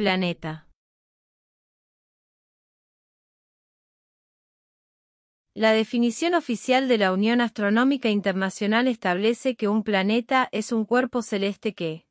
Planeta. La definición oficial de la Unión Astronómica Internacional establece que un planeta es un cuerpo celeste que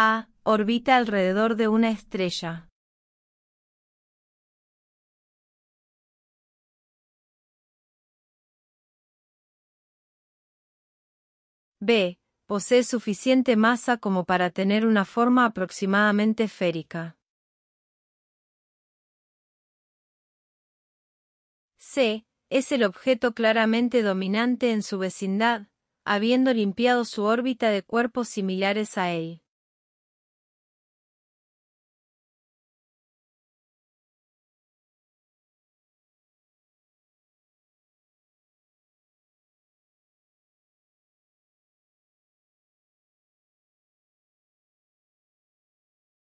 A orbita alrededor de una estrella. B. Posee suficiente masa como para tener una forma aproximadamente esférica. C. Es el objeto claramente dominante en su vecindad, habiendo limpiado su órbita de cuerpos similares a él.